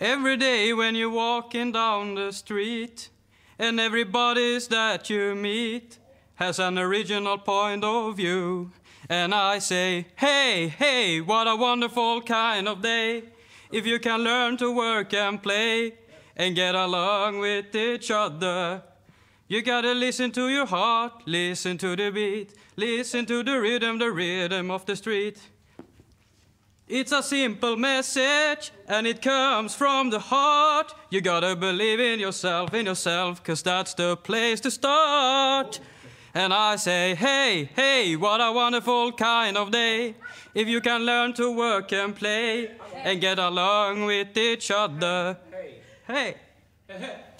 Every day when you're walking down the street and everybody's that you meet has an original point of view. And I say, hey, hey, what a wonderful kind of day if you can learn to work and play and get along with each other. You gotta listen to your heart, listen to the beat, listen to the rhythm, the rhythm of the street. It's a simple message and it comes from the heart. You gotta believe in yourself, in yourself, cause that's the place to start. And I say, hey, hey, what a wonderful kind of day. If you can learn to work and play and get along with each other. Hey. hey.